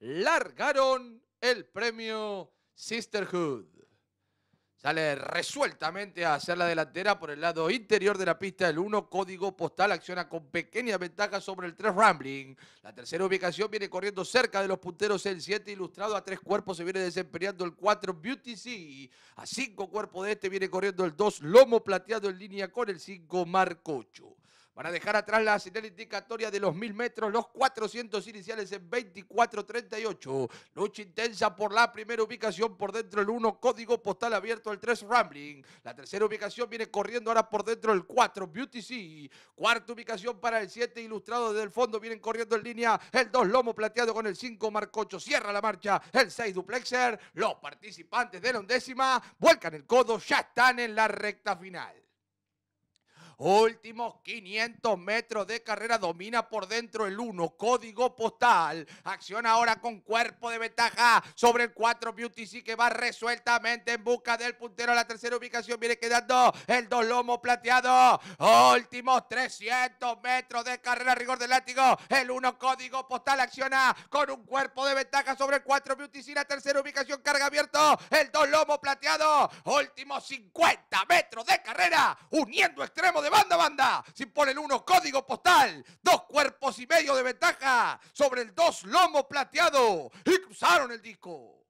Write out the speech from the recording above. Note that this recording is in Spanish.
largaron el premio Sisterhood. Sale resueltamente a hacer la delantera por el lado interior de la pista. El 1, código postal, acciona con pequeña ventaja sobre el 3 Rambling. La tercera ubicación viene corriendo cerca de los punteros. El 7, ilustrado a tres cuerpos, se viene desempeñando el 4 Beauty C. A cinco cuerpos de este viene corriendo el 2, lomo plateado en línea con el 5 Marcocho. Van a dejar atrás la señal indicatoria de los 1000 metros, los 400 iniciales en 24.38. Lucha intensa por la primera ubicación por dentro del 1, código postal abierto el 3 Rambling. La tercera ubicación viene corriendo ahora por dentro el 4 Beauty C. Cuarta ubicación para el 7 Ilustrado desde el fondo, vienen corriendo en línea el 2 Lomo plateado con el 5 Marcocho. Cierra la marcha el 6 Duplexer. Los participantes de la undécima vuelcan el codo, ya están en la recta final. Últimos 500 metros de carrera domina por dentro el 1, código postal. acciona ahora con cuerpo de ventaja sobre el 4 Beauty sí que va resueltamente en busca del puntero a la tercera ubicación. Viene quedando el 2 lomo plateado. Últimos 300 metros de carrera rigor del látigo. El 1 código postal acciona con un cuerpo de ventaja sobre el 4 Beauty sí, la tercera ubicación carga abierto. El dos lomo plateado. Últimos 50 metros de carrera uniendo extremo de banda banda. sin poner uno, código postal. Dos cuerpos y medio de ventaja sobre el dos lomo plateado. Y cruzaron el disco.